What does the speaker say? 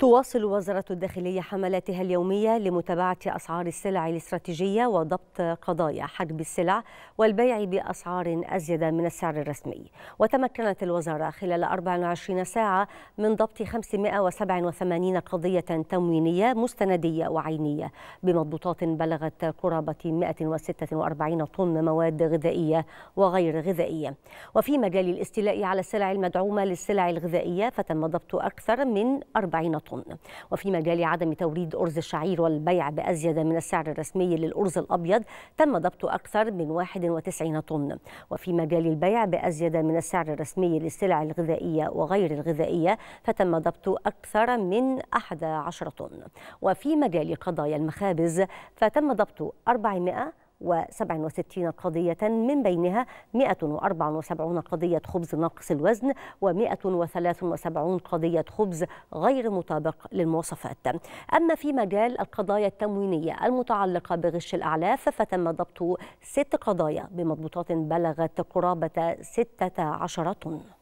تواصل وزارة الداخلية حملاتها اليومية لمتابعة أسعار السلع الاستراتيجية وضبط قضايا حجب السلع والبيع بأسعار أزيد من السعر الرسمي وتمكنت الوزارة خلال 24 ساعة من ضبط 587 قضية تموينية مستندية وعينية بمضبوطات بلغت قرابة 146 طن مواد غذائية وغير غذائية وفي مجال الاستيلاء على السلع المدعومة للسلع الغذائية فتم ضبط أكثر من 40 طن حاجاتهم وفي مجال عدم توريد أرز الشعير والبيع بأزيد من السعر الرسمي للأرز الأبيض تم ضبط أكثر من 91 طن وفي مجال البيع بأزيد من السعر الرسمي للسلع الغذائية وغير الغذائية فتم ضبط أكثر من 11 طن وفي مجال قضايا المخابز فتم ضبط 400 67 قضية من بينها 174 قضية خبز ناقص الوزن و173 قضية خبز غير مطابق للمواصفات أما في مجال القضايا التموينية المتعلقة بغش الأعلاف فتم ضبط ست قضايا بمضبوطات بلغت قرابة 16 طن